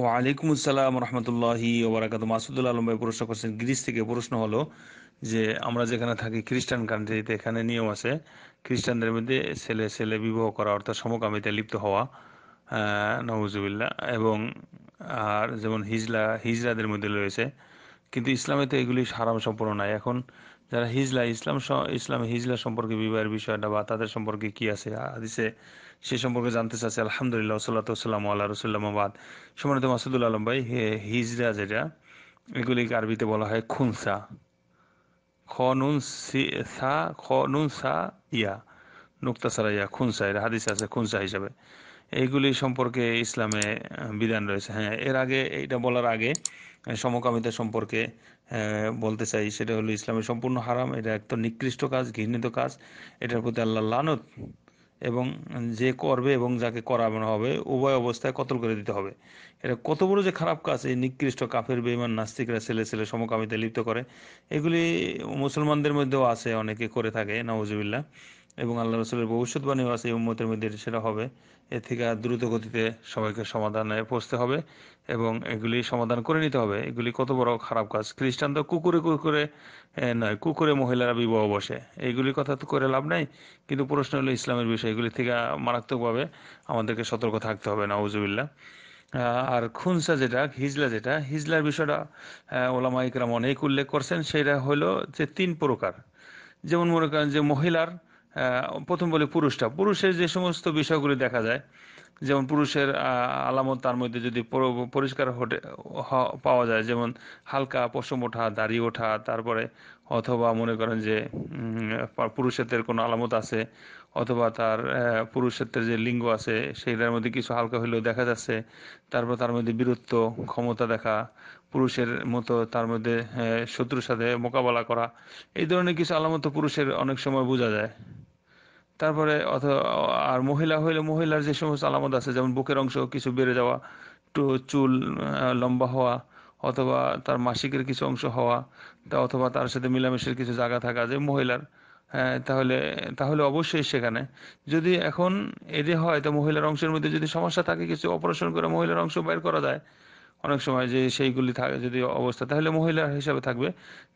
ওয়ালাইকুম আসসালাম রহমতুল্লাহি ওবরাকাত মাসুদুল আলম ভাই প্রশ্ন করছেন গ্রিস থেকে প্রশ্ন হলো যে আমরা যেখানে থাকি খ্রিস্টান কান্ট্রিতে এখানে নিয়ম আছে খ্রিস্টানদের মধ্যে ছেলে ছেলে বিবাহ করা অর্থাৎ সমকামিতা লিপ্ত হওয়া নবজুবিল্লা এবং আর যেমন হিজলা হিজরাদের মধ্যে রয়েছে কিন্তু ইসলামে তো এগুলি সারাম সম্পূর্ণ নাই এখন যারা হিজলা ইসলাম ইসলামে হিজলা সম্পর্কে বিবাহের বিষয়টা বা তাদের সম্পর্কে কি আছে হাদিসে সে সম্পর্কে জানতে চাচ্ছে আলহামদুলিল্লাহ সাল্লাহাম আল্লাহ রসুল্লামাবাদ সমানিত মাসুদুল আলম ভাই হে হিজরা যেটা এগুলিকে আরবিতে বলা হয় খুনসা খনুন খুনসা হিসাবে এইগুলি সম্পর্কে ইসলামে বিধান রয়েছে হ্যাঁ এর আগে এটা বলার আগে মানে সমকামিতা সম্পর্কে বলতে চাই সেটা হলো ইসলামের সম্পূর্ণ হারাম এটা তো নিকৃষ্ট কাজ ঘৃণিত কাজ এটার প্রতি আল্লাহ লানত এবং যে করবে এবং যাকে করানো হবে উভয় অবস্থায় কতল করে দিতে হবে এটা কত বড় যে খারাপ কাজ এই নিকৃষ্ট কাফের বেইমান নাস্তিকরা ছেলে ছেলে সমকামিতে লিপ্ত করে এগুলি মুসলমানদের মধ্যেও আছে অনেকে করে থাকে নওয়াজবিল্লা এবং আল্লাহ রসুলের ভবিষ্যৎবাণীও আছে এই উম্মতের মধ্যে সেটা হবে এ থেকে দ্রুত গতিতে সবাইকে সমাধানে পৌঁছতে হবে এবং এগুলি সমাধান করে নিতে হবে এগুলি কত বড় খারাপ কাজ খ্রিস্টান তো কুকুরে কুকুরে নয় কুকুরে মহিলারা বিবাহ বসে এইগুলি কথা তো করে লাভ নাই কিন্তু প্রশ্ন হলো ইসলামের বিষয় এগুলি থেকে মারাত্মকভাবে আমাদেরকে সতর্ক থাকতে হবে নাউজুবিল্লা আর খুনসা যেটা হিজলা যেটা হিজলার বিষয়টা ওলামা ইকরাম অনেক উল্লেখ করছেন সেটা হলো যে তিন প্রকার যেমন মনে করেন যে মহিলার প্রথম বলি পুরুষটা পুরুষের যে সমস্ত বিষয়গুলি দেখা যায় যেমন পুরুষের আলামত তার মধ্যে যদি পরিষ্কার হটে পাওয়া যায় যেমন হালকা পশম ওঠা দাড়ি ওঠা তারপরে অথবা মনে করেন যে পুরুষের কোনো আলামত আছে অথবা তার পুরুষের যে লিঙ্গ আছে সেইটার মধ্যে কিছু হালকা হইলেও দেখা যাচ্ছে তারপর তার মধ্যে বীরত্ব ক্ষমতা দেখা পুরুষের মতো তার মধ্যে শত্রুর সাথে মোকাবেলা করা এই ধরনের কিছু আলামত পুরুষের অনেক সময় বোঝা যায় তারপরে আর মহিলা হইলে মহিলার যে সমস্ত আলামত আছে যেমন বুকের অংশ কিছু বেড়ে যাওয়া একটু চুল লম্বা হওয়া অথবা তার মাসিকের কিছু অংশ হওয়া অথবা তার সাথে মিলামিশের কিছু জায়গা থাকা যে মহিলার হ্যাঁ তাহলে তাহলে অবশ্যই সেখানে যদি এখন এটি হয় তো মহিলার অংশের মধ্যে যদি সমস্যা থাকে কিছু অপারেশন করে মহিলার অংশ বের করা যায় অনেক সময় যে সেইগুলি থাকে যদি অবস্থা তাহলে মহিলা হিসাবে থাকবে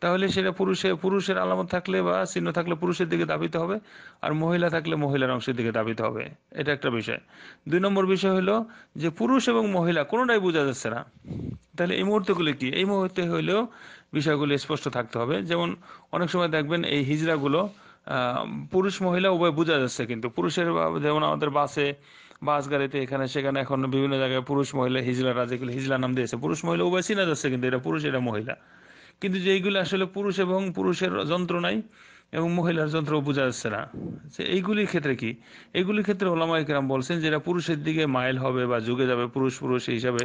তাহলে সেটা পুরুষে পুরুষের আলামত থাকলে বা চিহ্ন থাকলে পুরুষের দিকে দাবিতে হবে আর মহিলা থাকলে মহিলার অংশের দিকে দাবিতে হবে এটা একটা বিষয় দুই নম্বর বিষয় হলো যে পুরুষ এবং মহিলা কোনোটাই বোঝা যাচ্ছে না তাহলে এই মুহূর্তগুলি কি এই মুহূর্তে হইলেও বিষয়গুলি স্পষ্ট থাকতে হবে যেমন অনেক সময় দেখবেন এই হিজড়াগুলো পুরুষ মহিলা উভয় বোঝা যাচ্ছে কিন্তু পুরুষের যেমন আমাদের বাসে বাস গাড়িতে এখানে সেখানে এখন বিভিন্ন জায়গায় পুরুষ মহিলা হিজলা যেগুলো হিজলা নাম দিয়েছে পুরুষ মহিলা উভয় চিনা যাচ্ছে কিন্তু এটা পুরুষ এটা মহিলা কিন্তু যেইগুলো আসলে পুরুষ এবং পুরুষের যন্ত্রণায় এবং মহিলার যন্ত্র বোঝা যাচ্ছে না এইগুলির ক্ষেত্রে কি এইগুলির ক্ষেত্রে ওলামা ইকরাম বলছেন যেটা পুরুষের দিকে মাইল হবে বা যুগে যাবে পুরুষ পুরুষ হিসাবে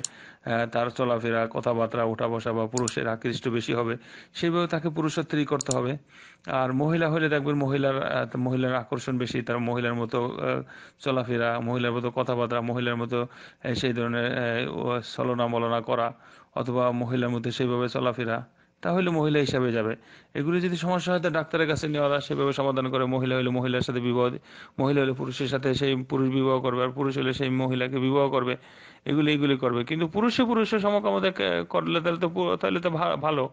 তার চলাফেরা কথাবার্তা ওঠা বসা বা পুরুষের আকৃষ্ট বেশি হবে সেভাবে তাকে পুরুষত্বেরই করতে হবে আর মহিলা হলে দেখবেন মহিলার মহিলার আকর্ষণ বেশি তার মহিলার মতো চলাফেরা মহিলার মতো কথাবার্তা মহিলার মতো সেই ধরনের চলনা মলনা করা অথবা মহিলার মধ্যে সেইভাবে চলাফেরা তাহলে মহিলা হিসাবে যাবে এগুলি যদি সমস্যা হয় তো ডাক্তারের কাছে নেওয়া সেভাবে সমাধান করে মহিলা হলে মহিলার সাথে বিবাহ মহিলা হলে পুরুষের সাথে সেই পুরুষ বিবাহ করবে আর পুরুষ হলে সেই মহিলাকে বিবাহ করবে এগুলো এইগুলি করবে কিন্তু পুরুষে পুরুষে সমকামতা করলে তাহলে তো তাহলে তো ভালো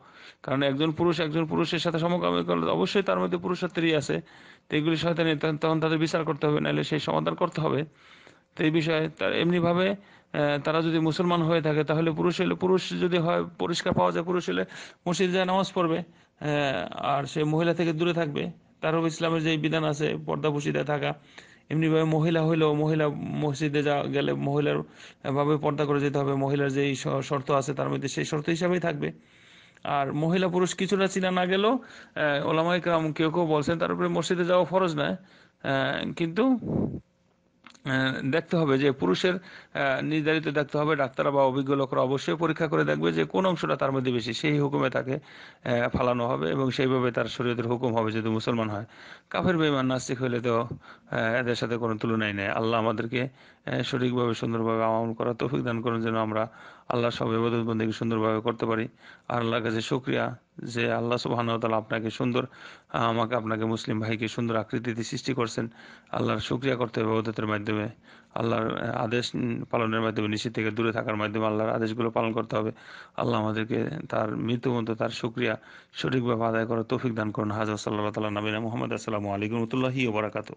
কারণ একজন পুরুষ একজন পুরুষের সাথে সমকামী করলে অবশ্যই তার মধ্যে পুরুষত্বই আছে তো এগুলি সাথে তখন তাদের বিচার করতে হবে নাহলে সেই সমাধান করতে হবে তো এই বিষয়ে এমনিভাবে তারা যদি মুসলমান হয়ে থাকে তাহলে পুরুষ হলে পুরুষ যদি হয় পরিষ্কার পাওয়া যায় পুরুষ হলে মসজিদে যায় নামাজ পড়বে আর সে মহিলা থেকে দূরে থাকবে তারও ইসলামের যে বিধান আছে পর্দা পুষিতে থাকা এমনিভাবে মহিলা হইলেও মহিলা মসজিদে যা গেলে মহিলার ভাবে পর্দা করে যেতে হবে মহিলার যেই শর্ত আছে তার মধ্যে সেই শর্ত হিসাবেই থাকবে আর মহিলা পুরুষ কিছুটা চিনা না গেলেও ওলামাইকরাম কেউ কেউ বলছেন তার উপরে মসজিদে যাওয়া ফরজ নয় কিন্তু দেখতে হবে যে পুরুষের নির্ধারিত দেখতে হবে ডাক্তার বা অভিজ্ঞ লোকরা অবশ্যই পরীক্ষা করে দেখবে যে কোন অংশটা তার মধ্যে বেশি সেই হুকুমে তাকে ফালানো হবে এবং সেইভাবে তার শরীরের হুকুম হবে যদি মুসলমান হয় কাফের বেমান নাস্তিক হলে তো এদের সাথে কোনো তুলনাই নেই আল্লাহ আমাদেরকে সঠিকভাবে সুন্দরভাবে আমল করা তৌফিক দান করুন যেন আমরা আল্লাহ সব এবাদত বন্দীকে সুন্দরভাবে করতে পারি আর আল্লাহর কাছে শুক্রিয়া যে আল্লাহ সুবাহানতালা আপনাকে সুন্দর আমাকে আপনাকে মুসলিম ভাইকে সুন্দর আকৃতিতে সৃষ্টি করছেন আল্লাহর শুক্রিয়া করতে হবে অবদতের মাধ্যমে আল্লাহর আদেশ পালনের মাধ্যমে নিষেধ থেকে দূরে থাকার মাধ্যমে আল্লাহর আদেশগুলো পালন করতে হবে আল্লাহ আমাদেরকে তার মৃত্যু মতো তার শুক্রিয়া সঠিকভাবে আদায় করার তৌফিক দান করুন হাজার সাল্লাহ তাল্লাহ নবীনা মোহাম্মদ আসসালামু আলাইকুম রহমতুল্লাহি ওবরাকাত